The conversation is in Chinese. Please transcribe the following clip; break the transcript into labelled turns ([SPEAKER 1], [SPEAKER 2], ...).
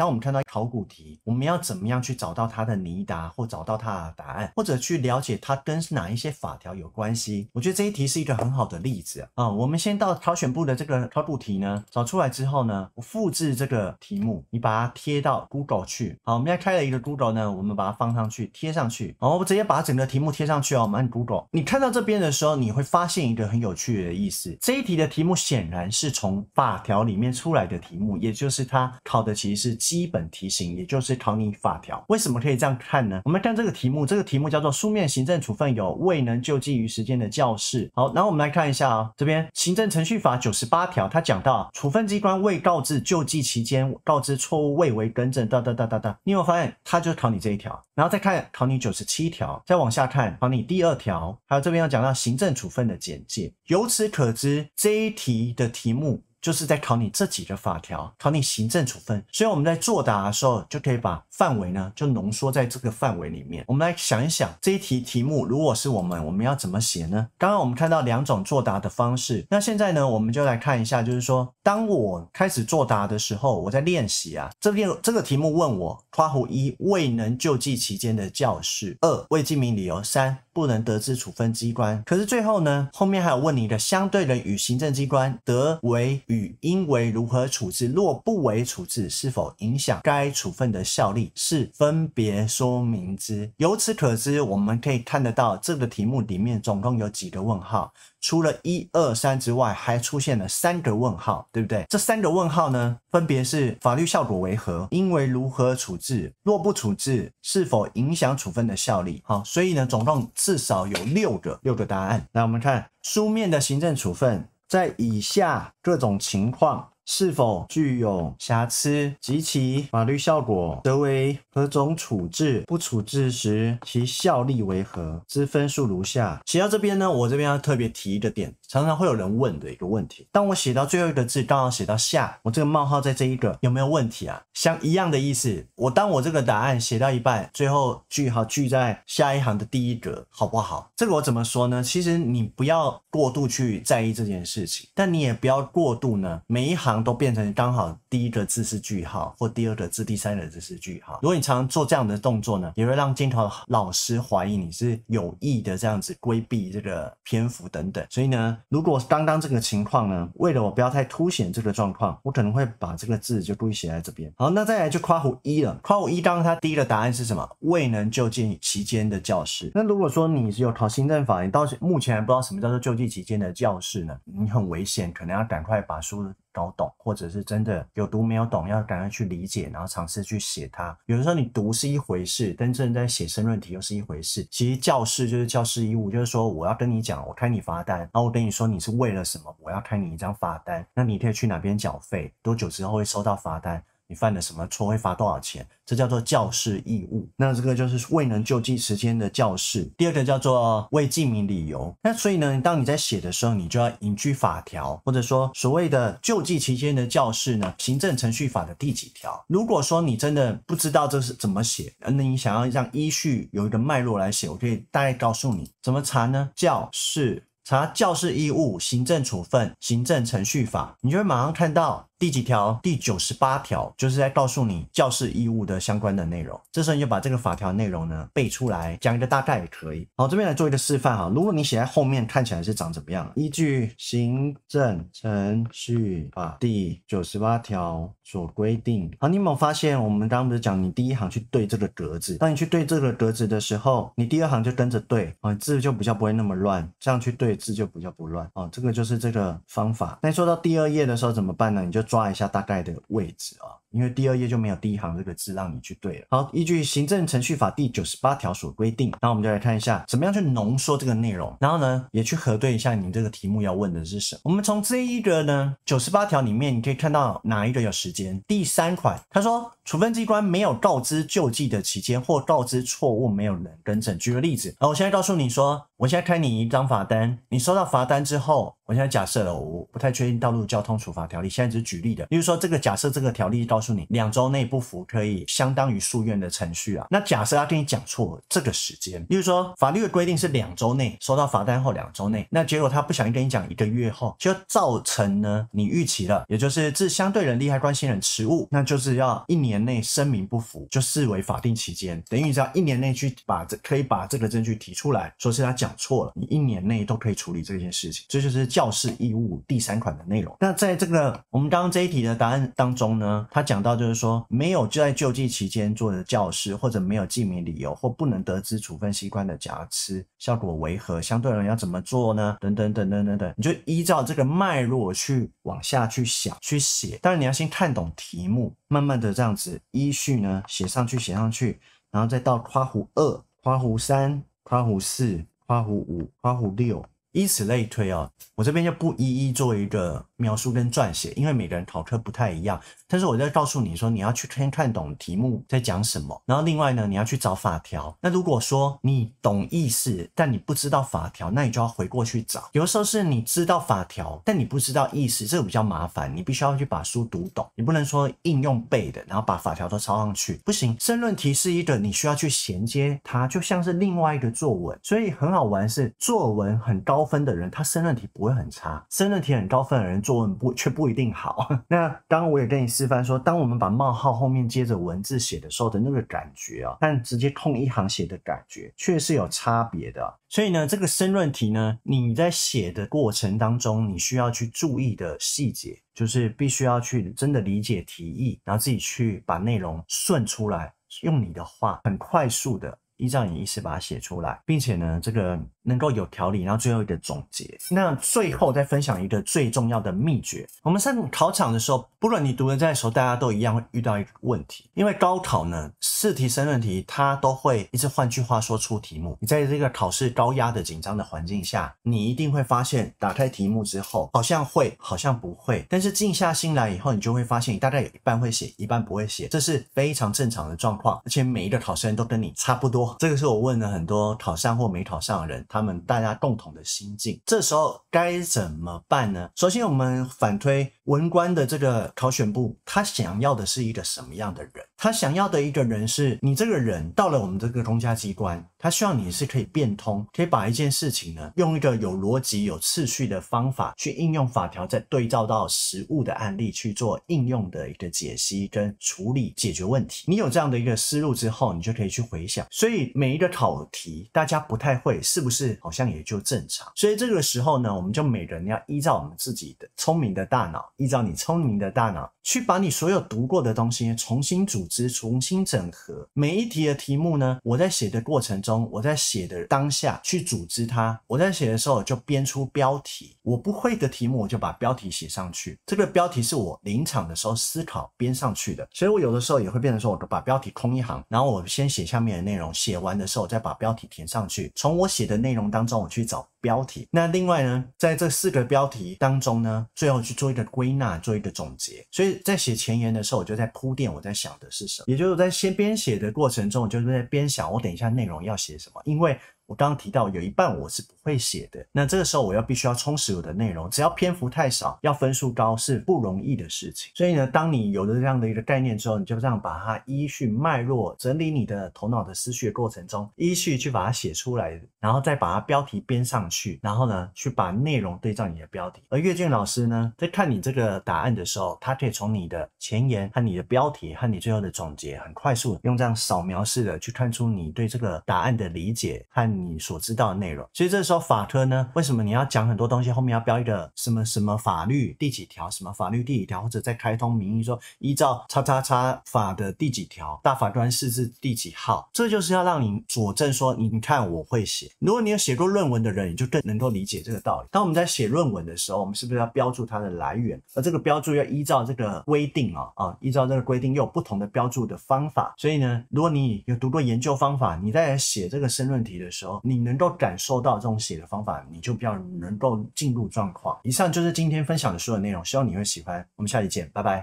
[SPEAKER 1] 当我们看到考古题，我们要怎么样去找到它的泥答，或找到它的答案，或者去了解它跟哪一些法条有关系？我觉得这一题是一个很好的例子啊。我们先到考选部的这个考古题呢，找出来之后呢，复制这个题目，你把它贴到 Google 去。好，我们在开了一个 Google 呢，我们把它放上去，贴上去。好，我直接把整个题目贴上去哦。我们按 Google。你看到这边的时候，你会发现一个很有趣的意思。这一题的题目显然是从法条里面出来的题目，也就是它考的其实是。基本题型，也就是考你法条，为什么可以这样看呢？我们看这个题目，这个题目叫做书面行政处分有未能救济于时间的教室。好，然后我们来看一下啊，这边行政程序法九十八条，它讲到处分机关未告知救济期间，告知错误未为更正，哒哒哒哒哒。你有没有发现，它就是考你这一条。然后再看考你九十七条，再往下看考你第二条，还有这边要讲到行政处分的简介。由此可知，这一题的题目。就是在考你这几个法条，考你行政处分。所以我们在作答的时候，就可以把范围呢，就浓缩在这个范围里面。我们来想一想，这一题题目如果是我们，我们要怎么写呢？刚刚我们看到两种作答的方式，那现在呢，我们就来看一下，就是说当我开始作答的时候，我在练习啊，这个这个题目问我。花湖一未能救济期间的教室，二未记明理由，三不能得知处分机关。可是最后呢，后面还有问你的相对人与行政机关得为与应为如何处置？若不为处置，是否影响该处分的效力？是分别说明之。由此可知，我们可以看得到这个题目里面总共有几个问号？除了一二三之外，还出现了三个问号，对不对？这三个问号呢，分别是法律效果为何？因为如何处置？若不处置，是否影响处分的效力？好，所以呢，总共至少有六个六个答案。那我们看书面的行政处分，在以下各种情况是否具有瑕疵及其法律效果，则为何种处置？不处置时，其效力为何？之分数如下。写到这边呢，我这边要特别提一个点。常常会有人问的一个问题：当我写到最后一个字，刚好写到下，我这个冒号在这一个有没有问题啊？像一样的意思，我当我这个答案写到一半，最后句号句在下一行的第一格，好不好？这个我怎么说呢？其实你不要过度去在意这件事情，但你也不要过度呢，每一行都变成刚好第一个字是句号，或第二个字、第三个字是句号。如果你常常做这样的动作呢，也会让监考老师怀疑你是有意的这样子规避这个篇幅等等，所以呢。如果刚刚这个情况呢，为了我不要太凸显这个状况，我可能会把这个字就故意写在这边。好，那再来就夸虎一了。夸虎一刚刚他第一个答案是什么？未能就近期间的教室。那如果说你是有考行政法，你到目前还不知道什么叫做就近期间的教室呢，你很危险，可能要赶快把书。搞懂，或者是真的有读没有懂，要赶快去理解，然后尝试去写它。有的时候你读是一回事，但真正在写申论题又是一回事。其实教室就是教师义务，就是说我要跟你讲，我开你罚单，然后我跟你说你是为了什么，我要开你一张罚单，那你可以去哪边缴费，多久之后会收到罚单。你犯了什么错会罚多少钱？这叫做教师义务。那这个就是未能就近时间的教室。第二个叫做未记名理由。那所以呢，当你在写的时候，你就要引据法条，或者说所谓的救济期间的教室呢，行政程序法的第几条？如果说你真的不知道这是怎么写，那你想要让依序有一个脉络来写，我可以大概告诉你怎么查呢？教室。查教室义务、行政处分、行政程序法，你就会马上看到。第几条？第九十八条，就是在告诉你教师义务的相关的内容。这时候你就把这个法条内容呢背出来，讲一个大概也可以。好，这边来做一个示范哈。如果你写在后面，看起来是长怎么样？依据《行政程序法》第九十八条所规定。好，你有没有发现我们刚刚不是讲你第一行去对这个格子？当你去对这个格子的时候，你第二行就跟着对，啊，字就比较不会那么乱，这样去对字就比较不乱。哦，这个就是这个方法。那说做到第二页的时候怎么办呢？你就抓一下大概的位置啊。因为第二页就没有第一行这个字让你去对了。好，依据《行政程序法》第九十八条所规定，那我们就来看一下怎么样去浓缩这个内容，然后呢，也去核对一下你这个题目要问的是什么。我们从这一个呢九十八条里面，你可以看到哪一个有时间？第三款，他说，处分机关没有告知救济的期间，或告知错误没有人更正。举个例子，啊，我现在告诉你说，我现在开你一张罚单，你收到罚单之后，我现在假设了我不太确定《道路交通处罚条例》，现在只是举例的。例如说，这个假设这个条例到。告诉你，两周内不服可以相当于诉愿的程序啊。那假设他跟你讲错这个时间，例如说法律的规定是两周内收到罚单后两周内，那结果他不想跟你讲一个月后，就造成呢你逾期了，也就是自相对人利害关系人迟误，那就是要一年内声明不服，就视为法定期间，等于你只要一年内去把这可以把这个证据提出来说是他讲错了，你一年内都可以处理这件事情。这就是教师义务第三款的内容。那在这个我们刚刚这一题的答案当中呢，他。讲到就是说，没有就在救济期间做的教师，或者没有记名理由，或不能得知处分机关的瑕疵、效果违和，相对人要怎么做呢？等等等等等等，你就依照这个脉络去往下去想、去写。当然你要先看懂题目，慢慢的这样子依序呢写上去、写上去，然后再到夸弧二、夸弧三、夸弧四、夸弧五、夸弧六。以此类推哦，我这边就不一一做一个描述跟撰写，因为每个人考科不太一样。但是我在告诉你说，你要去先看懂题目在讲什么，然后另外呢，你要去找法条。那如果说你懂意思，但你不知道法条，那你就要回过去找。有的时候是你知道法条，但你不知道意思，这个比较麻烦，你必须要去把书读懂。你不能说应用背的，然后把法条都抄上去，不行。申论题是一个你需要去衔接它，就像是另外一个作文，所以很好玩是作文很高。高分的人，他申论题不会很差，申论题很高分的人，作文不却不一定好。那刚刚我也跟你示范说，当我们把冒号后面接着文字写的时候的那个感觉啊，但直接空一行写的感觉却是有差别的。所以呢，这个申论题呢，你在写的过程当中，你需要去注意的细节，就是必须要去真的理解题意，然后自己去把内容顺出来，用你的话很快速的依照你意思把它写出来，并且呢，这个。能够有条理，然后最后一个总结。那最后再分享一个最重要的秘诀。我们上考场的时候，不管你读的时候，大家都一样会遇到一个问题。因为高考呢，试题、申论题，它都会一直换句话说出题目。你在这个考试高压的紧张的环境下，你一定会发现，打开题目之后，好像会，好像不会。但是静下心来以后，你就会发现，你大概有一半会写，一半不会写，这是非常正常的状况。而且每一个考生都跟你差不多。这个是我问了很多考上或没考上的人。他们大家共同的心境，这时候该怎么办呢？首先，我们反推文官的这个考选部，他想要的是一个什么样的人？他想要的一个人是，你这个人到了我们这个公家机关，他希望你是可以变通，可以把一件事情呢，用一个有逻辑、有次序的方法去应用法条，再对照到实物的案例去做应用的一个解析跟处理解决问题。你有这样的一个思路之后，你就可以去回想。所以每一个考题大家不太会，是不是好像也就正常？所以这个时候呢，我们就每人要依照我们自己的聪明的大脑，依照你聪明的大脑去把你所有读过的东西重新组。值重新整合每一题的题目呢？我在写的过程中，我在写的当下去组织它。我在写的时候就编出标题，我不会的题目我就把标题写上去。这个标题是我临场的时候思考编上去的，所以我有的时候也会变成说，我都把标题空一行，然后我先写下面的内容，写完的时候再把标题填上去。从我写的内容当中，我去找。标题。那另外呢，在这四个标题当中呢，最后去做一个归纳，做一个总结。所以在写前言的时候，我就在铺垫，我在想的是什么，也就是在先编写的过程中，我就是在边想，我等一下内容要写什么，因为我刚刚提到有一半我是。会写的那这个时候，我要必须要充实我的内容。只要篇幅太少，要分数高是不容易的事情。所以呢，当你有了这样的一个概念之后，你就这样把它依序脉络整理你的头脑的思绪过程中，依序去把它写出来，然后再把它标题编上去，然后呢，去把内容对照你的标题。而阅卷老师呢，在看你这个答案的时候，他可以从你的前言和你的标题和你最后的总结，很快速用这样扫描式的去看出你对这个答案的理解和你所知道的内容。所以这。说法科呢？为什么你要讲很多东西？后面要标一个什么什么法律第几条，什么法律第几条，或者在开通名义说依照叉叉叉法的第几条，大法官释字第几号？这就是要让你佐证说，你看我会写。如果你有写过论文的人，你就更能够理解这个道理。当我们在写论文的时候，我们是不是要标注它的来源？而这个标注要依照这个规定啊啊，依照这个规定，又有不同的标注的方法。所以呢，如果你有读过研究方法，你在写这个申论题的时候，你能够感受到这种。写的方法，你就比较能够进入状况。以上就是今天分享的所有内容，希望你会喜欢。我们下期见，拜拜。